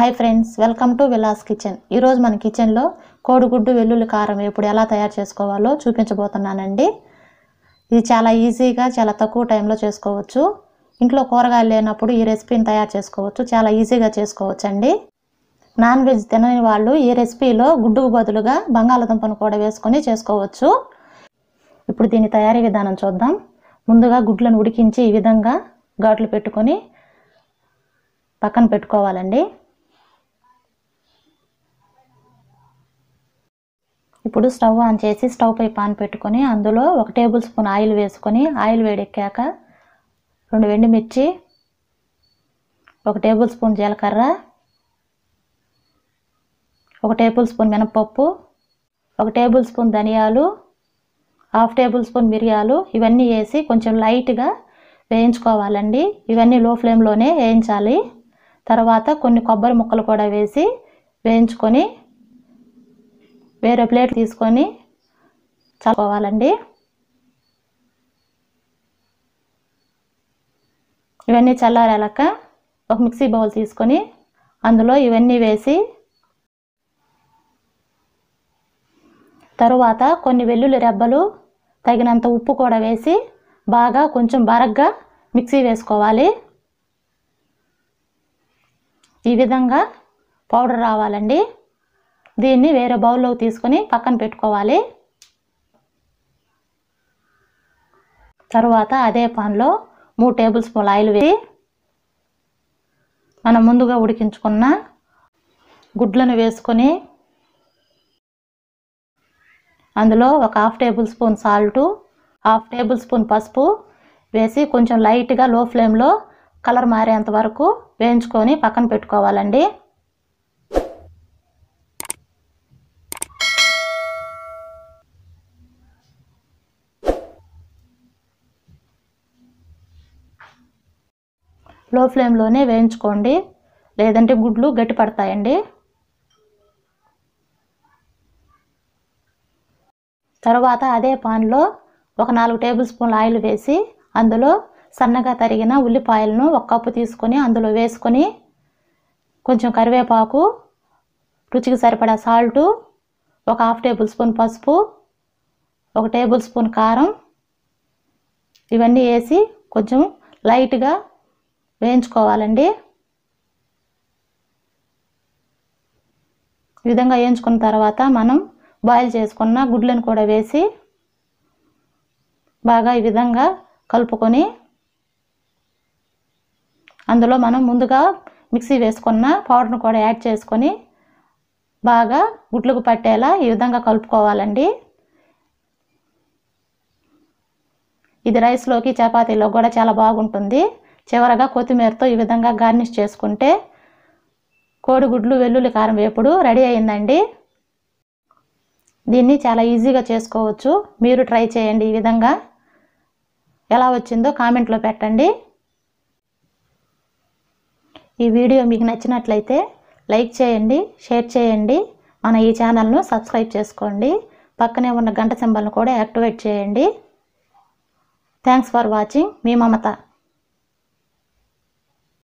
hi friends welcome to Vilas kitchen ఈరోజు మన కిచెన్లో కోడిగుడ్డు వెల్లుల్లి కారం ఎప్పుడు ఎలా తయారు చేసుకోవాలో చూపించబోతున్నానండి ఇది చాలా ఈజీగా చాలా తక్కువ టైంలో చేసుకోవచ్చు ఇంట్లో కూరగాయలు లేనప్పుడు ఈ రెసిపీని తయారు చేసుకోవచ్చు చాలా ఈజీగా చేసుకోవచ్చండి నాన్ వెజ్ తినని వాళ్ళు ఈ రెసిపీలో గుడ్డుకు బదులుగా బంగాళదుంపను కూడా వేసుకొని చేసుకోవచ్చు ఇప్పుడు దీని తయారీ విధానం చూద్దాం ముందుగా గుడ్లను ఉడికించి ఈ విధంగా ఘాట్లు పెట్టుకొని పక్కన పెట్టుకోవాలండి ఇప్పుడు స్టవ్ ఆన్ చేసి స్టవ్ పై పాన్ పెట్టుకొని అందులో ఒక టేబుల్ స్పూన్ ఆయిల్ వేసుకొని ఆయిల్ వేడెక్కాక రెండు వెండిమిర్చి ఒక టేబుల్ స్పూన్ జీలకర్ర ఒక టేబుల్ స్పూన్ మినపప్పు ఒక టేబుల్ స్పూన్ ధనియాలు హాఫ్ టేబుల్ స్పూన్ మిరియాలు ఇవన్నీ వేసి కొంచెం లైట్గా వేయించుకోవాలండి ఇవన్నీ లో ఫ్లేమ్లోనే వేయించాలి తర్వాత కొన్ని కొబ్బరి ముక్కలు కూడా వేసి వేయించుకొని వేరే ప్లేట్ తీసుకొని చల్లుకోవాలండి ఇవన్నీ చల్లారేలాక ఒక మిక్సీ బౌల్ తీసుకొని అందులో ఇవన్నీ వేసి తరువాత కొన్ని వెల్లుల్లి రెబ్బలు తగినంత ఉప్పు కూడా వేసి బాగా కొంచెం బరగ్గా మిక్సీ వేసుకోవాలి ఈ విధంగా పౌడర్ రావాలండి దీన్ని వేరే బౌల్లోకి తీసుకొని పక్కన పెట్టుకోవాలి తరువాత అదే పాన్లో మూడు టేబుల్ స్పూన్ ఆయిల్ వేసి మనం ముందుగా ఉడికించుకున్న గుడ్లను వేసుకొని అందులో ఒక half table spoon salt half table spoon పసుపు వేసి కొంచెం లైట్గా లో ఫ్లేమ్లో కలర్ మారేంత వరకు వేయించుకొని పక్కన పెట్టుకోవాలండి లో ఫ్లేమ్లోనే వేయించుకోండి లేదంటే గుడ్లు గట్టి పడతాయండి తర్వాత అదే పాన్లో ఒక నాలుగు టేబుల్ స్పూన్ల ఆయిల్ వేసి అందులో సన్నగా తరిగిన ఉల్లిపాయలను ఒక కప్పు తీసుకొని అందులో వేసుకొని కొంచెం కరివేపాకు రుచికి సరిపడా సాల్టు ఒక హాఫ్ టేబుల్ స్పూన్ పసుపు ఒక టేబుల్ స్పూన్ కారం ఇవన్నీ వేసి కొంచెం లైట్గా వేయించుకోవాలండి ఈ విధంగా వేయించుకున్న తర్వాత మనం బాయిల్ చేసుకున్న గుడ్లను కూడా వేసి బాగా ఈ విధంగా కలుపుకొని అందులో మనం ముందుగా మిక్సీ వేసుకున్న పౌడర్ను కూడా యాడ్ చేసుకొని బాగా గుడ్లకు పట్టేలా ఈ విధంగా కలుపుకోవాలండి ఇది రైస్లోకి చపాతీలో కూడా చాలా బాగుంటుంది చివరగా కొత్తిమీరతో ఈ విధంగా గార్నిష్ చేసుకుంటే కోడిగుడ్లు వెల్లుల్లి కారం వేపుడు రెడీ అయిందండి దీన్ని చాలా ఈజీగా చేసుకోవచ్చు మీరు ట్రై చేయండి ఈ విధంగా ఎలా వచ్చిందో కామెంట్లో పెట్టండి ఈ వీడియో మీకు నచ్చినట్లయితే లైక్ చేయండి షేర్ చేయండి మన ఈ ఛానల్ను సబ్స్క్రైబ్ చేసుకోండి పక్కనే ఉన్న గంట సింబల్ను కూడా యాక్టివేట్ చేయండి థ్యాంక్స్ ఫర్ వాచింగ్ మీ మమత